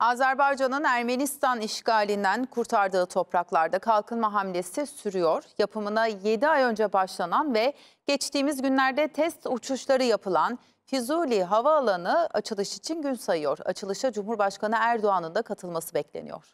Azerbaycan'ın Ermenistan işgalinden kurtardığı topraklarda kalkınma hamlesi sürüyor. Yapımına 7 ay önce başlanan ve geçtiğimiz günlerde test uçuşları yapılan Fizuli Havaalanı açılış için gün sayıyor. Açılışa Cumhurbaşkanı Erdoğan'ın da katılması bekleniyor.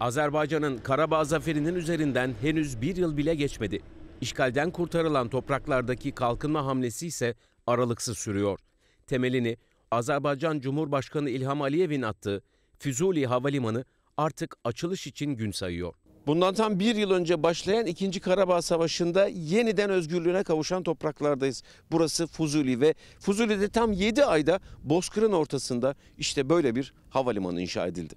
Azerbaycan'ın Karabağ zaferinin üzerinden henüz bir yıl bile geçmedi. İşgalden kurtarılan topraklardaki kalkınma hamlesi ise aralıksız sürüyor. Temelini Azerbaycan Cumhurbaşkanı İlham Aliyev'in attığı Füzuli Havalimanı artık açılış için gün sayıyor. Bundan tam bir yıl önce başlayan 2. Karabağ Savaşı'nda yeniden özgürlüğüne kavuşan topraklardayız. Burası Fuzuli ve Fuzuli'de tam 7 ayda Bozkır'ın ortasında işte böyle bir havalimanı inşa edildi.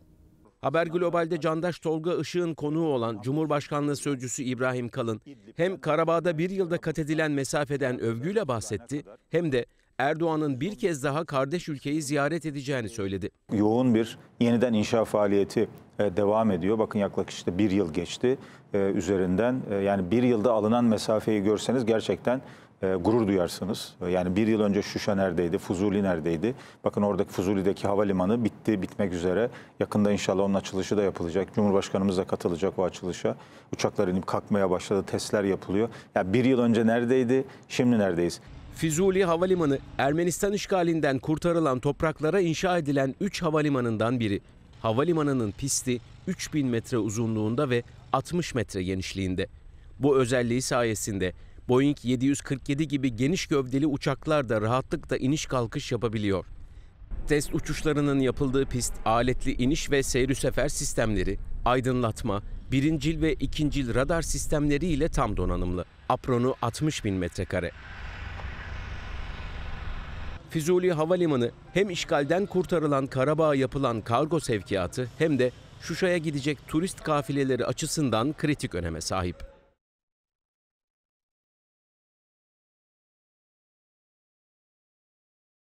Haber Global'de Candaş Tolga Işık'ın konuğu olan Cumhurbaşkanlığı Sözcüsü İbrahim Kalın hem Karabağ'da bir yılda kat edilen mesafeden övgüyle bahsetti hem de Erdoğan'ın bir kez daha kardeş ülkeyi ziyaret edeceğini söyledi. Yoğun bir yeniden inşa faaliyeti e, devam ediyor. Bakın yaklaşık işte bir yıl geçti e, üzerinden. E, yani bir yılda alınan mesafeyi görseniz gerçekten gurur duyarsınız. Yani bir yıl önce Şuşa neredeydi, Fuzuli neredeydi? Bakın oradaki Fuzuli'deki havalimanı bitti, bitmek üzere. Yakında inşallah onun açılışı da yapılacak. Cumhurbaşkanımız da katılacak o açılışa. Uçaklar inip kalkmaya başladı, testler yapılıyor. Ya yani bir yıl önce neredeydi, şimdi neredeyiz? Fizuli Havalimanı Ermenistan işgalinden kurtarılan topraklara inşa edilen 3 havalimanından biri. Havalimanının pisti 3000 metre uzunluğunda ve 60 metre genişliğinde. Bu özelliği sayesinde Boeing 747 gibi geniş gövdeli uçaklar da rahatlıkla iniş kalkış yapabiliyor. Test uçuşlarının yapıldığı pist, aletli iniş ve seyri sefer sistemleri, aydınlatma, birincil ve ikincil radar sistemleri ile tam donanımlı. Apronu 60 bin metrekare. Fizuli Havalimanı hem işgalden kurtarılan Karabağ'a yapılan kargo sevkiyatı hem de Şuşa'ya gidecek turist kafileleri açısından kritik öneme sahip.